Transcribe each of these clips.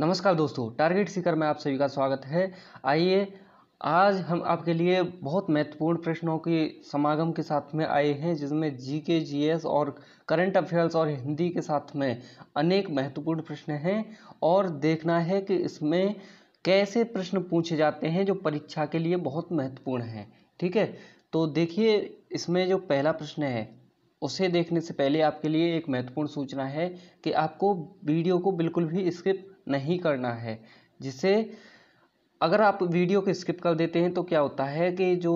नमस्कार दोस्तों टारगेट सीकर में आप सभी का स्वागत है आइए आज हम आपके लिए बहुत महत्वपूर्ण प्रश्नों के समागम के साथ में आए हैं जिसमें जीके जीएस और करंट अफेयर्स और हिंदी के साथ में अनेक महत्वपूर्ण प्रश्न हैं और देखना है कि इसमें कैसे प्रश्न पूछे जाते हैं जो परीक्षा के लिए बहुत महत्वपूर्ण हैं ठीक है तो देखिए इसमें जो पहला प्रश्न है उसे देखने से पहले आपके लिए एक महत्वपूर्ण सूचना है कि आपको वीडियो को बिल्कुल भी स्किप नहीं करना है जिसे अगर आप वीडियो को स्किप कर देते हैं तो क्या होता है कि जो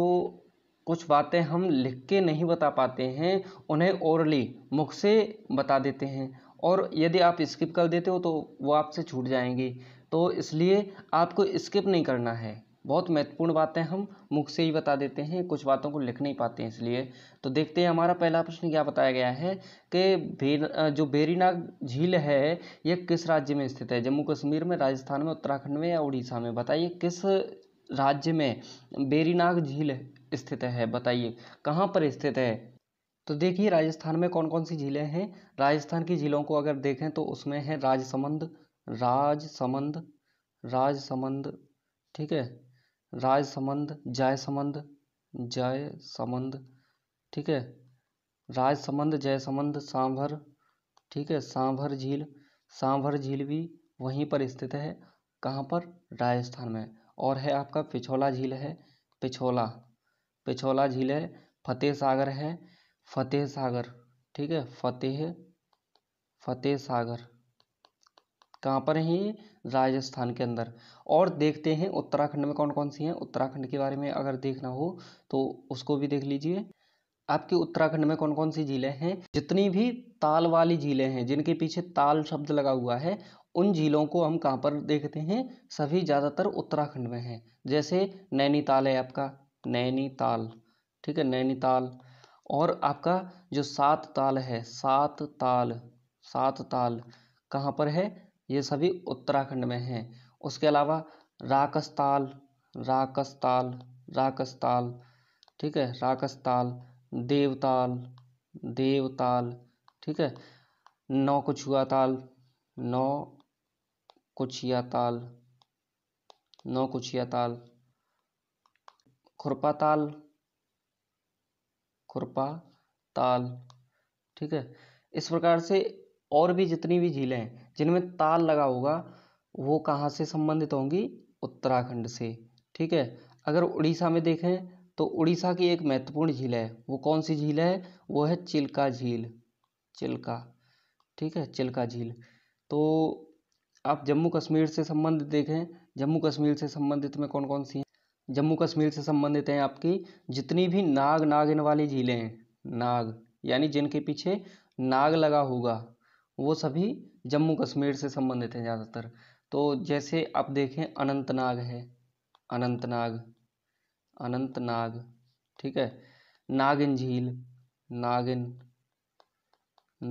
कुछ बातें हम लिख के नहीं बता पाते हैं उन्हें ओरली मुख से बता देते हैं और यदि आप स्किप कर देते हो तो वो आपसे छूट जाएंगे तो इसलिए आपको स्किप नहीं करना है बहुत महत्वपूर्ण बातें हम मुख से ही बता देते हैं कुछ बातों को लिख नहीं पाते हैं इसलिए तो देखते हैं हमारा पहला प्रश्न क्या बताया गया है कि जो बेरीनाग झील है यह किस राज्य में स्थित है जम्मू कश्मीर में राजस्थान में उत्तराखंड में या उड़ीसा में बताइए किस राज्य में बेरीनाग झील स्थित है बताइए कहाँ पर स्थित है तो देखिए राजस्थान में कौन कौन सी झीलें हैं राजस्थान की झीलों को अगर देखें तो उसमें है राजसमंद राजसमंद राजसमंद ठीक है राज जय संबंध जय संबंध ठीक है राजसमंद संबंध सांभर ठीक है सांभर झील सांभर झील भी वहीं पर स्थित है कहाँ पर राजस्थान में और है आपका पिछोला झील है पिछोला पिछोला झील है फतेह सागर है फतेह सागर ठीक है फतेह फतेह सागर कहाँ पर हैं ये राजस्थान के अंदर और देखते हैं उत्तराखंड में कौन कौन सी हैं उत्तराखंड के बारे में अगर देखना हो तो उसको भी देख लीजिए आपके उत्तराखंड में कौन कौन सी झीलें हैं जितनी भी ताल वाली झीलें हैं जिनके पीछे ताल शब्द लगा हुआ है उन झीलों को हम कहाँ पर देखते हैं सभी ज़्यादातर उत्तराखंड में हैं जैसे नैनीताल है आपका नैनीताल ठीक है नैनीताल और आपका जो सात ताल है सात ताल सात ताल कहाँ पर है ये सभी उत्तराखंड में हैं उसके अलावा राकस्ताल राकस्ताल राकस्ताल ठीक है राकस्ताल देवताल देवताल ठीक है नौ कुछुआ ताल नौ कुछिया ताल नौ कुछिया ताल खुरपा ताल खुरपा ताल ठीक है इस प्रकार से और भी जितनी भी झीलें हैं जिनमें ताल लगा होगा वो कहाँ से संबंधित होंगी उत्तराखंड से ठीक है अगर उड़ीसा में देखें तो उड़ीसा की एक महत्वपूर्ण झील है वो कौन सी झील है वो है चिल्का झील चिल्का ठीक है चिल्का झील तो आप जम्मू कश्मीर से संबंधित देखें जम्मू कश्मीर से संबंधित में कौन कौन सी हैं जम्मू कश्मीर से संबंधित हैं आपकी जितनी भी नाग नागिन वाली झीलें हैं नाग यानी जिनके पीछे नाग लगा होगा वो सभी जम्मू कश्मीर से संबंधित हैं ज़्यादातर तो जैसे आप देखें अनंतनाग है अनंतनाग अनंतनाग ठीक है नागिन झील नागिन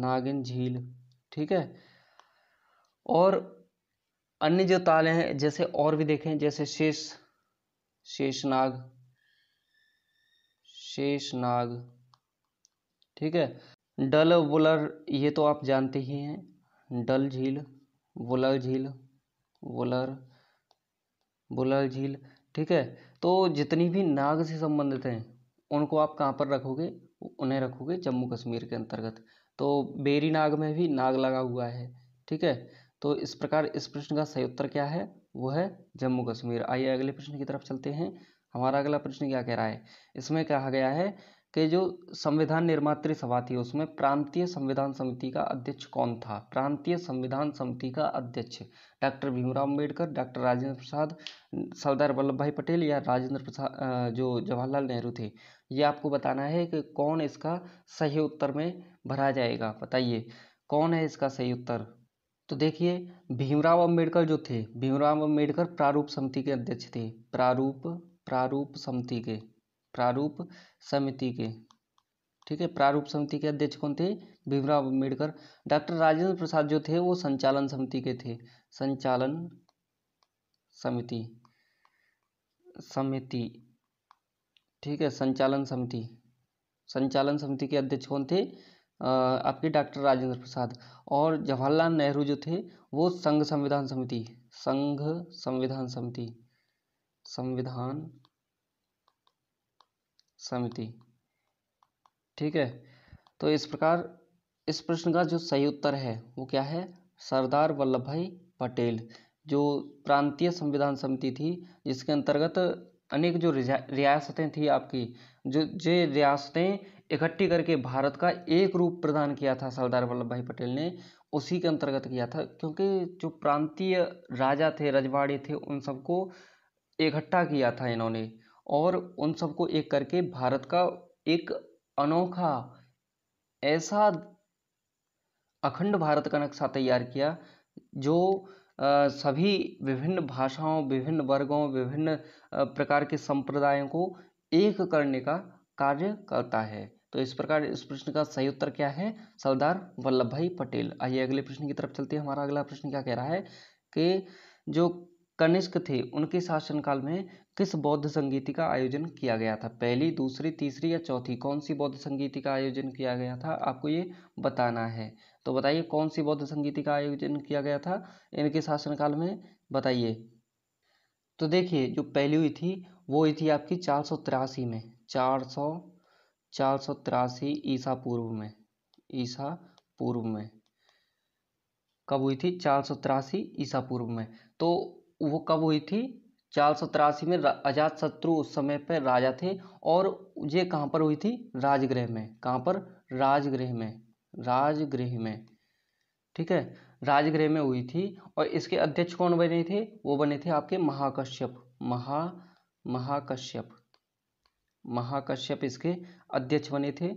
नागिन झील ठीक है और अन्य जो ताले हैं जैसे और भी देखें जैसे शेष शेषनाग शेषनाग ठीक है डल वुलर ये तो आप जानते ही हैं डल झील वुलर झील वुलर वुलर झील ठीक है तो जितनी भी नाग से संबंधित हैं उनको आप कहाँ पर रखोगे उन्हें रखोगे जम्मू कश्मीर के अंतर्गत तो बेरी नाग में भी नाग लगा हुआ है ठीक है तो इस प्रकार इस प्रश्न का सही उत्तर क्या है वो है जम्मू कश्मीर आइए अगले प्रश्न की तरफ चलते हैं हमारा अगला प्रश्न क्या कह रहा है इसमें कहा गया है के जो संविधान निर्मात्री सभा थी उसमें प्रांतीय संविधान समिति का अध्यक्ष कौन था प्रांतीय संविधान समिति का अध्यक्ष डॉक्टर भीमराव अम्बेडकर डॉक्टर राजेंद्र प्रसाद सरदार वल्लभ भाई पटेल या राजेंद्र प्रसाद जो जवाहरलाल नेहरू थे ये आपको बताना है कि कौन इसका सही उत्तर में भरा जाएगा बताइए कौन है इसका सही उत्तर तो देखिए भीमराव अम्बेडकर जो थे भीमराव अम्बेडकर प्रारूप समिति के अध्यक्ष थे प्रारूप प्रारूप समिति के प्रारूप समिति के ठीक है प्रारूप समिति के अध्यक्ष कौन थे भीमराव अम्बेडकर डॉक्टर राजेंद्र प्रसाद जो थे वो संचालन समिति के थे संचालन समिति समिति ठीक है संचालन समिति संचालन समिति के अध्यक्ष कौन थे आपके डॉक्टर राजेंद्र प्रसाद और जवाहरलाल नेहरू जो थे वो संघ संविधान समिति संघ संविधान समिति संविधान समिति ठीक है तो इस प्रकार इस प्रश्न का जो सही उत्तर है वो क्या है सरदार वल्लभ भाई पटेल जो प्रांतीय संविधान समिति थी जिसके अंतर्गत अनेक जो रियासतें थी आपकी जो जे रियासतें इकट्ठी करके भारत का एक रूप प्रदान किया था सरदार वल्लभ भाई पटेल ने उसी के अंतर्गत किया था क्योंकि जो प्रांतीय राजा थे रजवाड़े थे उन सबको इकट्ठा किया था इन्होंने और उन सबको एक करके भारत का एक अनोखा ऐसा अखंड भारत का नक्शा तैयार किया जो सभी विभिन्न भाषाओं विभिन्न वर्गों विभिन्न प्रकार के संप्रदायों को एक करने का कार्य करता है तो इस प्रकार इस प्रश्न का सही उत्तर क्या है सरदार वल्लभ भाई पटेल आइए अगले प्रश्न की तरफ चलते हैं हमारा अगला प्रश्न क्या कह रहा है कि जो कनिष्क थे उनके शासनकाल में किस बौद्ध संगीति का आयोजन किया गया था पहली दूसरी तीसरी या चौथी कौन सी बौद्ध संगीति का आयोजन किया गया था आपको ये बताना है तो बताइए कौन सी बौद्ध संगीति का आयोजन किया गया था इनके शासनकाल में बताइए तो देखिए जो पहली हुई थी वो हुई थी आपकी चार सौ तिरासी में चार सौ चार सौ तिरासी ईसा पूर्व में ईसा पूर्व में कब हुई थी चार सौ तिरासी ईसा पूर्व में तो वो कब हुई थी चार सौ तिरासी में अजात शत्रु उस समय पर राजा थे और ये कहाँ पर हुई थी राजगृह में कहाँ पर राजगृह में राजगृह में ठीक है राजगृह में हुई थी और इसके अध्यक्ष कौन बने थे वो बने थे आपके महाकश्यप महा महाकश्यप महाकश्यप इसके अध्यक्ष बने थे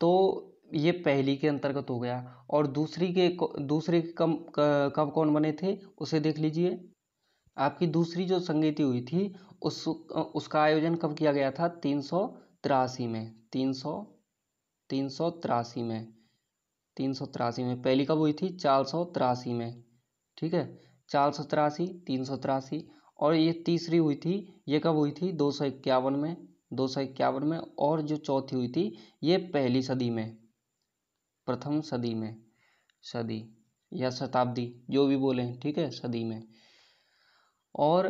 तो ये पहली के अंतर्गत हो गया और दूसरी के दूसरे के कब कौन बने थे उसे देख लीजिए आपकी दूसरी जो संगीति हुई थी उस उसका आयोजन कब किया गया था तीन सौ तिरासी में तीन सौ तीन सौ तिरासी में तीन सौ तिरासी में पहली कब हुई थी चार सौ तिरासी में ठीक है चार सौ तिरासी तीन सौ तिरासी और ये तीसरी हुई थी ये कब हुई थी दो सौ इक्यावन में दो सौ इक्यावन में और जो चौथी हुई थी ये पहली सदी में प्रथम सदी में सदी या शताब्दी जो भी बोले ठीक है सदी में और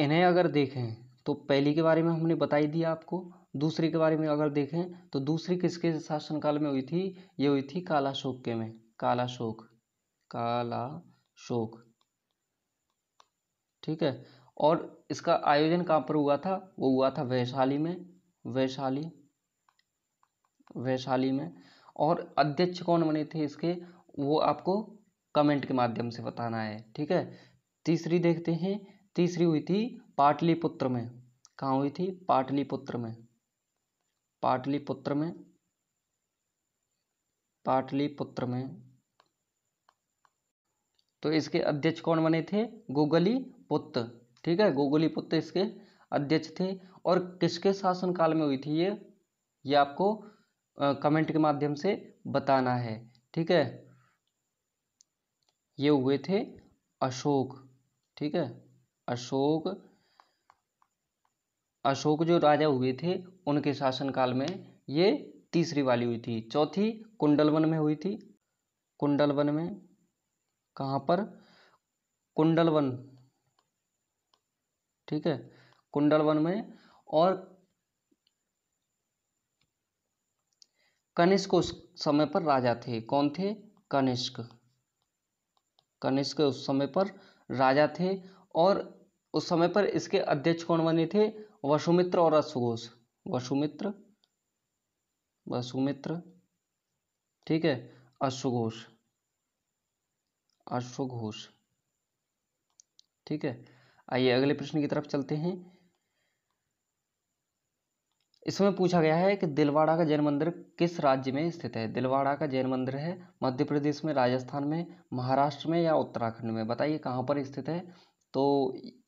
इन्हें अगर देखें तो पहली के बारे में हमने बता ही दिया आपको दूसरी के बारे में अगर देखें तो दूसरी किसके शासनकाल में हुई थी ये हुई थी काला शोक के में काला शोक काला शोक ठीक है और इसका आयोजन कहाँ पर हुआ था वो हुआ था वैशाली में वैशाली वैशाली में और अध्यक्ष कौन बने थे इसके वो आपको कमेंट के माध्यम से बताना है ठीक है तीसरी देखते हैं तीसरी हुई थी पाटलिपुत्र में कहाँ हुई थी पाटलिपुत्र में पाटलिपुत्र में पाटलिपुत्र में तो इसके अध्यक्ष कौन बने थे गोगली पुत्र ठीक है गोगली पुत्र इसके अध्यक्ष थे और किसके शासनकाल में हुई थी ये ये आपको कमेंट के माध्यम से बताना है ठीक है ये हुए थे अशोक ठीक है अशोक अशोक जो राजा हुए थे उनके शासनकाल में ये तीसरी वाली हुई थी चौथी कुंडलवन में हुई थी कुंडलवन में कहाँ पर कुंडलवन ठीक है कुंडलवन में और कनिष्क उस समय पर राजा थे कौन थे कनिष्क कनिष्क उस समय पर राजा थे और उस समय पर इसके अध्यक्ष कौन बने थे वसुमित्र और अश्वघोष वसुमित्र वसुमित्र ठीक है अश्वघोष अश्वघोष ठीक है आइए अगले प्रश्न की तरफ चलते हैं इसमें पूछा गया है कि दिलवाड़ा का जैन मंदिर किस राज्य में स्थित है दिलवाड़ा का जैन मंदिर है मध्य प्रदेश में राजस्थान में महाराष्ट्र में या उत्तराखंड में बताइए कहां पर स्थित है तो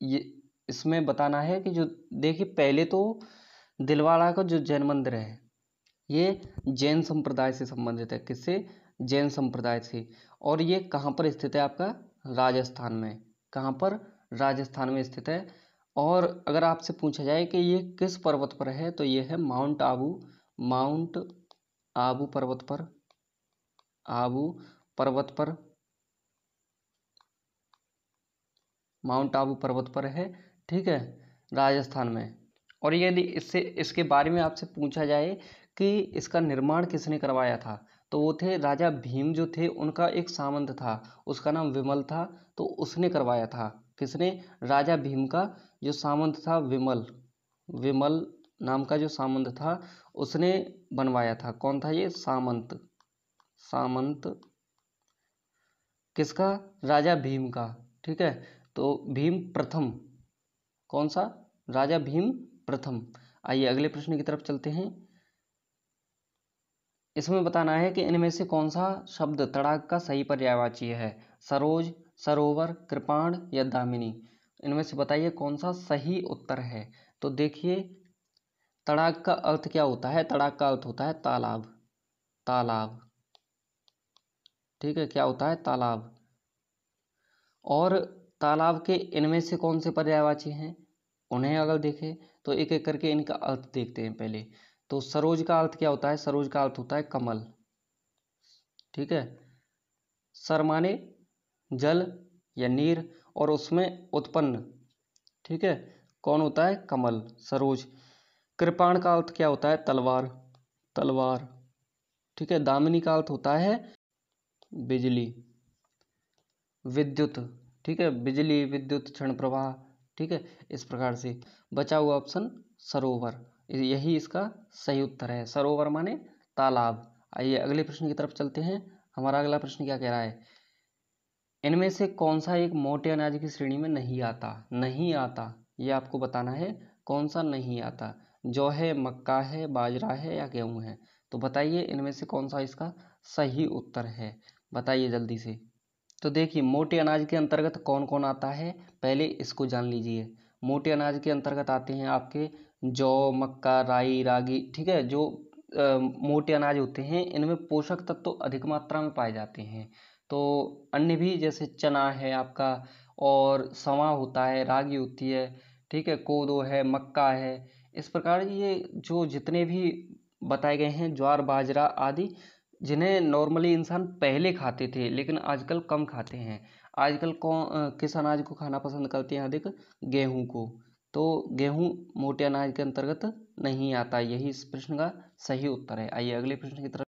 ये इसमें बताना है कि जो देखिए पहले तो दिलवाड़ा का जो जैन मंदिर है ये जैन संप्रदाय से संबंधित है किससे जैन संप्रदाय से और ये कहाँ पर स्थित है आपका राजस्थान में कहाँ पर राजस्थान में स्थित है और अगर आपसे पूछा जाए कि ये किस पर्वत पर है तो ये है माउंट आबू माउंट आबू पर्वत पर आबू पर्वत पर माउंट आबू पर्वत पर है ठीक है राजस्थान में और यदि इससे इसके बारे में आपसे पूछा जाए कि इसका निर्माण किसने करवाया था तो वो थे राजा भीम जो थे उनका एक सामंत था उसका नाम विमल था तो उसने करवाया था किसने राजा भीम का जो सामंत था विमल विमल नाम का जो सामंत था उसने बनवाया था कौन था ये सामंत सामंत किसका राजा भीम का ठीक है तो भीम प्रथम कौन सा राजा भीम प्रथम आइए अगले प्रश्न की तरफ चलते हैं इसमें बताना है कि इनमें से कौन सा शब्द तड़ाक का सही पर्यायवाची है सरोज सरोवर कृपाण या दामिनी इनमें से बताइए कौन सा सही उत्तर है तो देखिए तड़ाक का अर्थ क्या होता है तड़ाक का अर्थ होता है तालाब तालाब ठीक है क्या होता है तालाब और तालाब के इनमें से कौन से पर्यायवाची हैं उन्हें अगर देखें तो एक एक करके इनका अर्थ देखते हैं पहले तो सरोज का अर्थ क्या होता है सरोज का अर्थ होता है कमल ठीक है सरमाने जल या नीर और उसमें उत्पन्न ठीक है कौन होता है कमल सरोज कृपाण का अर्थ क्या होता है तलवार तलवार ठीक है दामिनी का अर्थ होता है बिजली विद्युत ठीक है बिजली विद्युत क्षण प्रवाह ठीक है इस प्रकार से बचा हुआ ऑप्शन सरोवर यही इसका सही उत्तर है सरोवर माने तालाब आइए अगले प्रश्न की तरफ चलते हैं हमारा अगला प्रश्न क्या कह रहा है इनमें से कौन सा एक मोटे अनाज की श्रेणी में नहीं आता नहीं आता ये आपको बताना है कौन सा नहीं आता जो है मक्का है बाजरा है या गेहूँ है तो बताइए इनमें से कौन सा इसका सही उत्तर है बताइए जल्दी से तो देखिए मोटे अनाज के अंतर्गत कौन कौन आता है पहले इसको जान लीजिए मोटे अनाज के अंतर्गत आते हैं आपके जौ मक्का राई रागी ठीक है जो आ, मोटे अनाज होते हैं इनमें पोषक तत्व तो अधिक मात्रा में पाए जाते हैं तो अन्य भी जैसे चना है आपका और सवा होता है रागी होती है ठीक है कोदो है मक्का है इस प्रकार ये जो जितने भी बताए गए हैं ज्वार बाजरा आदि जिन्हें नॉर्मली इंसान पहले खाते थे लेकिन आजकल कम खाते हैं आजकल कौन किस अनाज को खाना पसंद करते हैं अधिक गेहूं को तो गेहूं मोटे अनाज के अंतर्गत नहीं आता यही इस प्रश्न का सही उत्तर है आइए अगले प्रश्न की तरफ